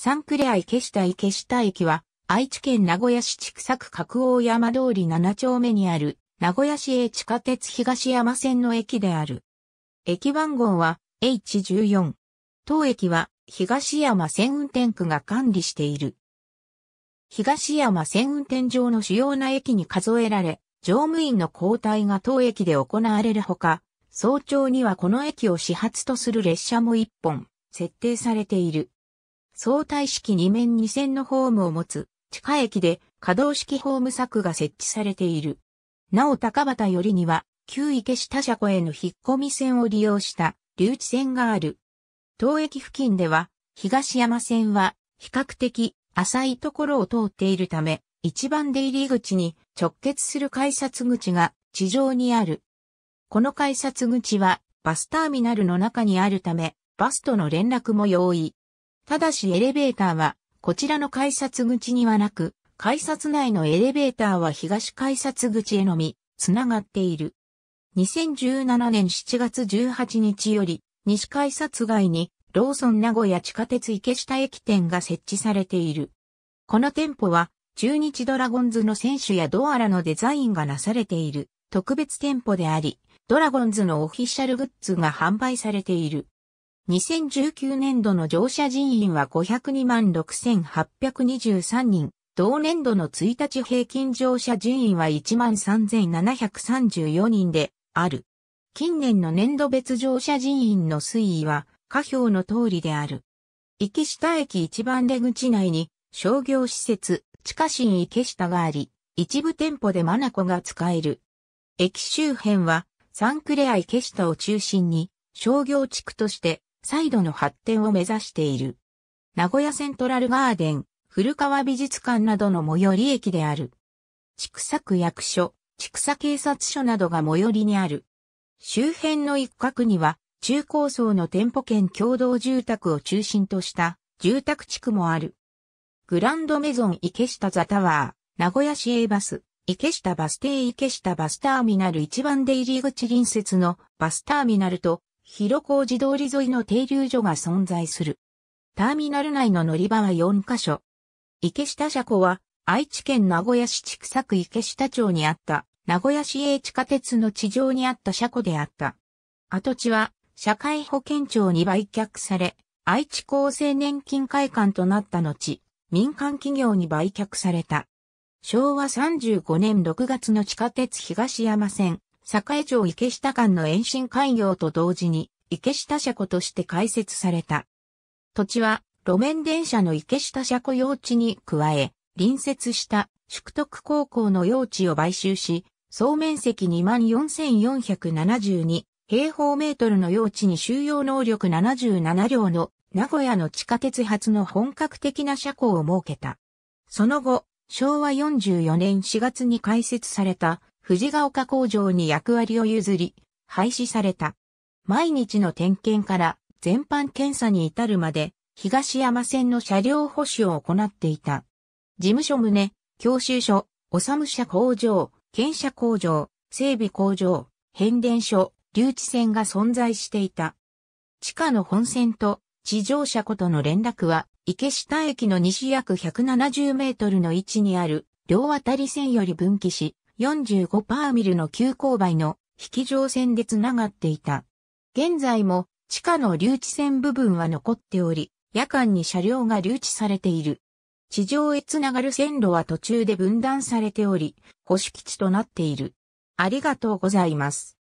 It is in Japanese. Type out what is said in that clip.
サンクレア池下池下駅は、愛知県名古屋市畜作角王山通り7丁目にある、名古屋市営地下鉄東山線の駅である。駅番号は H14。当駅は東山線運転区が管理している。東山線運転場の主要な駅に数えられ、乗務員の交代が当駅で行われるほか、早朝にはこの駅を始発とする列車も1本、設定されている。相対式2面2線のホームを持つ地下駅で可動式ホーム柵が設置されている。なお高畑よりには旧池下車庫への引っ込み線を利用した留置線がある。当駅付近では東山線は比較的浅いところを通っているため一番出入り口に直結する改札口が地上にある。この改札口はバスターミナルの中にあるためバスとの連絡も容易。ただしエレベーターは、こちらの改札口にはなく、改札内のエレベーターは東改札口へのみ、つながっている。2017年7月18日より、西改札外に、ローソン名古屋地下鉄池下駅店が設置されている。この店舗は、中日ドラゴンズの選手やドアラのデザインがなされている特別店舗であり、ドラゴンズのオフィシャルグッズが販売されている。2019年度の乗車人員は502万6823人、同年度の1日平均乗車人員は1万3734人である。近年の年度別乗車人員の推移は、下表の通りである。池下駅一番出口内に商業施設、地下新池下があり、一部店舗でマナコが使える。駅周辺はサンクレア池下を中心に商業地区として再度の発展を目指している。名古屋セントラルガーデン、古川美術館などの最寄り駅である。千草区役所、千草警察署などが最寄りにある。周辺の一角には、中高層の店舗兼共同住宅を中心とした住宅地区もある。グランドメゾン池下ザタワー、名古屋市営バス、池下バス停池下バスターミナル一番出入り口隣接のバスターミナルと広小路通り沿いの停留所が存在する。ターミナル内の乗り場は4カ所。池下車庫は愛知県名古屋市千作区池下町にあった名古屋市営地下鉄の地上にあった車庫であった。跡地は社会保険庁に売却され、愛知厚生年金会館となった後、民間企業に売却された。昭和35年6月の地下鉄東山線、栄町池下間の延伸開業と同時に、池下車庫として開設された。土地は、路面電車の池下車庫用地に加え、隣接した宿徳高校の用地を買収し、総面積24,472平方メートルの用地に収容能力77両の名古屋の地下鉄発の本格的な車庫を設けた。その後、昭和44年4月に開設された藤ヶ丘工場に役割を譲り、廃止された。毎日の点検から全般検査に至るまで、東山線の車両保守を行っていた。事務所棟、教習所、おさむ車工場、検車工場、整備工場、変電所、留置線が存在していた。地下の本線と地上車ことの連絡は、池下駅の西約170メートルの位置にある両渡り線より分岐し、45パーミルの急勾配の引き上線で繋がっていた。現在も地下の留置線部分は残っており、夜間に車両が留置されている。地上へ繋がる線路は途中で分断されており、保守基地となっている。ありがとうございます。